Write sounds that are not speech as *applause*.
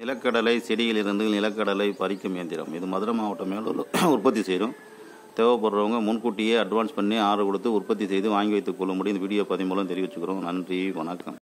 நிலக்கடலை செடியிலிருந்து நிலக்கடலை பறிக்கும் இயந்திரம் இது மதுரை மாவட்ட மேலூர் *coughs* உற்பத்தி செய்கிறோம் தேவைப்படுறவங்க முன்கூட்டியே அட்வான்ஸ் பண்ணி ஆர்டர் கொடுத்து உற்பத்தி செய்து வாங்கி வைத்துக் கொள்ளும்படி இந்த வீடியோ பதிவு மூலம் தெரிவிச்சுக்கிறோம் நன்றி வணக்கம்